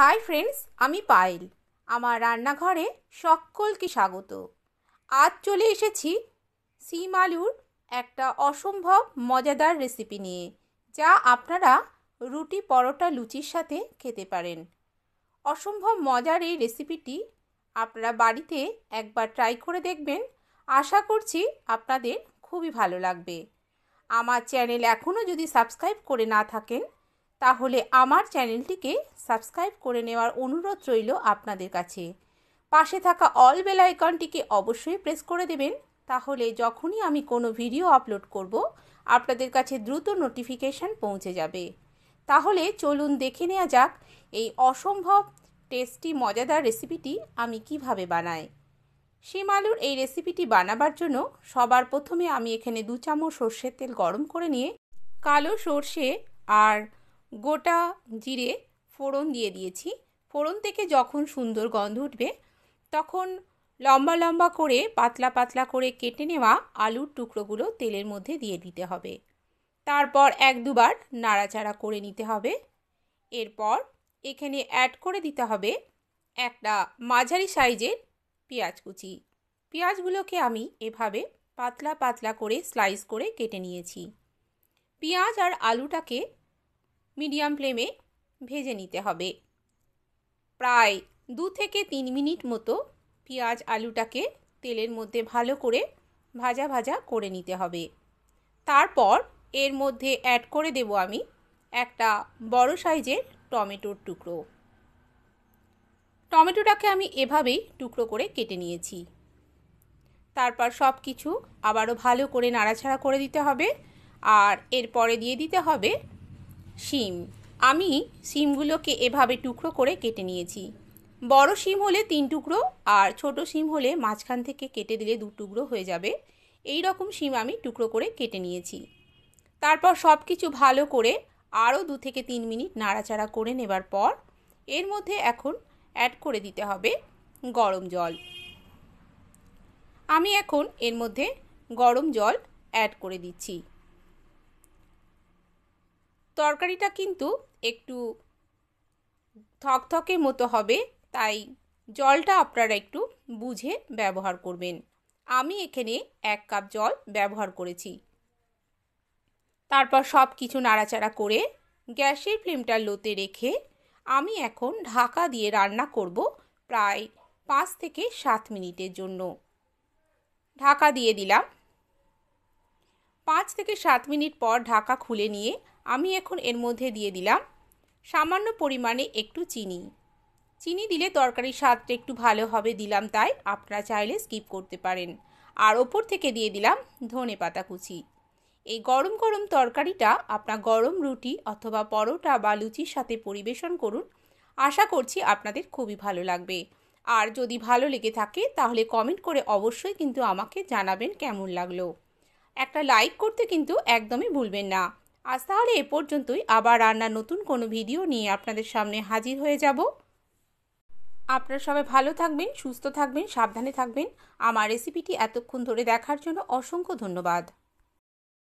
hi friends আমি পায়েল আমার রান্নাঘরে সকলকে স্বাগত আজ চলে এসেছি সিম আলুর একটা অসম্ভব মজাদার রেসিপি নিয়ে যা আপনারা রুটি পরোটা লুচির সাথে খেতে পারেন অসম্ভব মজার এই রেসিপিটি আপনারা বাড়িতে একবার ট্রাই করে দেখবেন আশা করছি আপনাদের খুবই ভালো লাগবে আমার চ্যানেল এখনও যদি সাবস্ক্রাইব করে না থাকেন তাহলে আমার চ্যানেলটিকে সাবস্ক্রাইব করে নেওয়ার অনুরোধ রইল আপনাদের কাছে পাশে থাকা অল বেল আইকনটিকে অবশ্যই প্রেস করে দেবেন তাহলে যখনই আমি কোনো ভিডিও আপলোড করব আপনাদের কাছে দ্রুত নোটিফিকেশান পৌঁছে যাবে তাহলে চলুন দেখে নেওয়া যাক এই অসম্ভব টেস্টি মজাদার রেসিপিটি আমি কিভাবে বানাই শিম আলুর এই রেসিপিটি বানাবার জন্য সবার প্রথমে আমি এখানে দু চামচ সর্ষের তেল গরম করে নিয়ে কালো সর্ষে আর গোটা জিরে ফোড়ন দিয়ে দিয়েছি ফোড়ন থেকে যখন সুন্দর গন্ধ উঠবে তখন লম্বা লম্বা করে পাতলা পাতলা করে কেটে নেওয়া আলুর টুকরোগুলো তেলের মধ্যে দিয়ে দিতে হবে তারপর এক দুবার নাড়াচাড়া করে নিতে হবে এরপর এখানে অ্যাড করে দিতে হবে একটা মাঝারি সাইজের পেঁয়াজ কুচি পেঁয়াজগুলোকে আমি এভাবে পাতলা পাতলা করে স্লাইস করে কেটে নিয়েছি পেঁয়াজ আর আলুটাকে মিডিয়াম ফ্লেমে ভেজে নিতে হবে প্রায় দু থেকে তিন মিনিট মতো পেঁয়াজ আলুটাকে তেলের মধ্যে ভালো করে ভাজা ভাজা করে নিতে হবে তারপর এর মধ্যে অ্যাড করে দেব আমি একটা বড় সাইজের টমেটোর টুকরো টমেটোটাকে আমি এভাবেই টুকরো করে কেটে নিয়েছি তারপর সব কিছু আবারও ভালো করে নাড়াছাড়া করে দিতে হবে আর এরপরে দিয়ে দিতে হবে শিম আমি শিমগুলোকে এভাবে টুকরো করে কেটে নিয়েছি বড় শিম হলে তিন টুকরো আর ছোট শিম হলে মাঝখান থেকে কেটে দিলে দু টুকরো হয়ে যাবে এই রকম শিম আমি টুকরো করে কেটে নিয়েছি তারপর সব কিছু ভালো করে আরও দু থেকে তিন মিনিট নাড়াচাড়া করে নেবার পর এর মধ্যে এখন অ্যাড করে দিতে হবে গরম জল আমি এখন এর মধ্যে গরম জল অ্যাড করে দিচ্ছি তরকারিটা কিন্তু একটু থকথকের মতো হবে তাই জলটা আপনারা একটু বুঝে ব্যবহার করবেন আমি এখানে এক কাপ জল ব্যবহার করেছি তারপর সব কিছু নাড়াচাড়া করে গ্যাসের ফ্লেমটা লোতে রেখে আমি এখন ঢাকা দিয়ে রান্না করব প্রায় পাঁচ থেকে সাত মিনিটের জন্য ঢাকা দিয়ে দিলাম পাঁচ থেকে সাত মিনিট পর ঢাকা খুলে নিয়ে আমি এখন এর মধ্যে দিয়ে দিলাম সামান্য পরিমাণে একটু চিনি চিনি দিলে তরকারি স্বাদটা একটু ভালো হবে দিলাম তাই আপনারা চাইলে স্কিপ করতে পারেন আর ওপর থেকে দিয়ে দিলাম ধনে পাতা কুচি এই গরম গরম তরকারিটা আপনার গরম রুটি অথবা পরোটা বা লুচির সাথে পরিবেশন করুন আশা করছি আপনাদের খুবই ভালো লাগবে আর যদি ভালো লেগে থাকে তাহলে কমেন্ট করে অবশ্যই কিন্তু আমাকে জানাবেন কেমন লাগলো একটা লাইক করতে কিন্তু একদমই ভুলবেন না আজ তাহলে এ পর্যন্তই আবার রান্নার নতুন কোনো ভিডিও নিয়ে আপনাদের সামনে হাজির হয়ে যাব আপনারা সবাই ভালো থাকবেন সুস্থ থাকবেন সাবধানে থাকবেন আমার রেসিপিটি এতক্ষণ ধরে দেখার জন্য অসংখ্য ধন্যবাদ